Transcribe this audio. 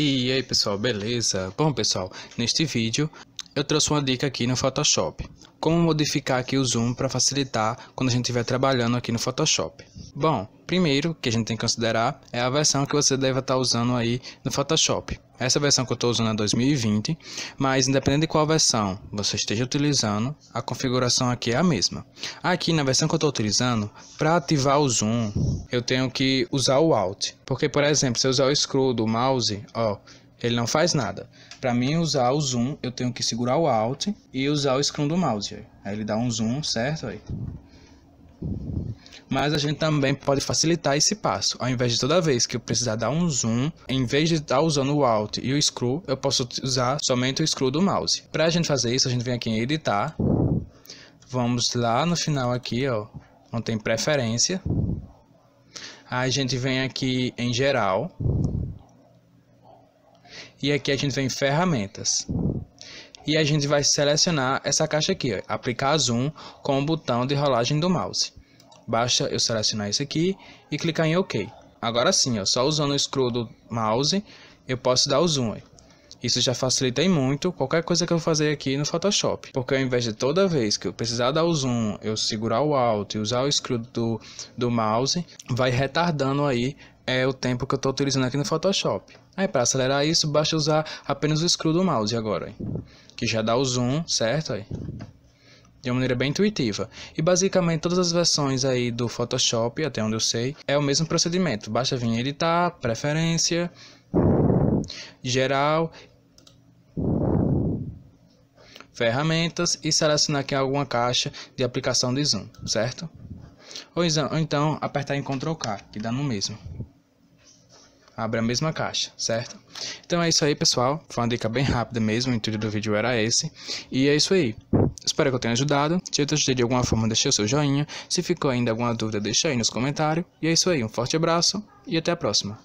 E aí pessoal, beleza? Bom pessoal, neste vídeo eu trouxe uma dica aqui no Photoshop. Como modificar aqui o zoom para facilitar quando a gente estiver trabalhando aqui no Photoshop. Bom, primeiro que a gente tem que considerar é a versão que você deve estar usando aí no Photoshop. Essa versão que eu estou usando é 2020, mas independente de qual versão você esteja utilizando, a configuração aqui é a mesma. Aqui na versão que eu estou utilizando, para ativar o zoom, eu tenho que usar o Alt. Porque, por exemplo, se eu usar o scroll do mouse, ó, ele não faz nada. Para mim usar o zoom, eu tenho que segurar o Alt e usar o scroll do mouse. Aí ele dá um zoom, certo? Aí mas a gente também pode facilitar esse passo. Ao invés de toda vez que eu precisar dar um zoom, em vez de estar usando o Alt e o Screw, eu posso usar somente o Screw do mouse. Para a gente fazer isso, a gente vem aqui em Editar, vamos lá no final aqui, ó, não tem preferência. a gente vem aqui em Geral, e aqui a gente vem em Ferramentas e a gente vai selecionar essa caixa aqui, ó, aplicar zoom com o botão de rolagem do mouse. Basta eu selecionar isso aqui e clicar em OK. Agora sim, ó, só usando o scroll do mouse, eu posso dar o zoom. Aí. Isso já facilita em muito qualquer coisa que eu fazer aqui no Photoshop. Porque ao invés de toda vez que eu precisar dar o zoom, eu segurar o Alt e usar o scroll do, do mouse, vai retardando aí é, o tempo que eu estou utilizando aqui no Photoshop. Aí para acelerar isso, basta usar apenas o scroll do mouse agora, aí, que já dá o zoom, certo? Aí de uma maneira bem intuitiva. E basicamente todas as versões aí do Photoshop, até onde eu sei, é o mesmo procedimento. Basta vir editar, preferência, geral, ferramentas e selecionar aqui alguma caixa de aplicação de zoom, certo? Ou então, então apertar em Ctrl K, que dá no mesmo abre a mesma caixa, certo? Então é isso aí, pessoal. Foi uma dica bem rápida mesmo, o intuito do vídeo era esse. E é isso aí. Espero que eu tenha ajudado. Se eu te ajudei de alguma forma, deixe o seu joinha. Se ficou ainda alguma dúvida, deixa aí nos comentários. E é isso aí, um forte abraço e até a próxima.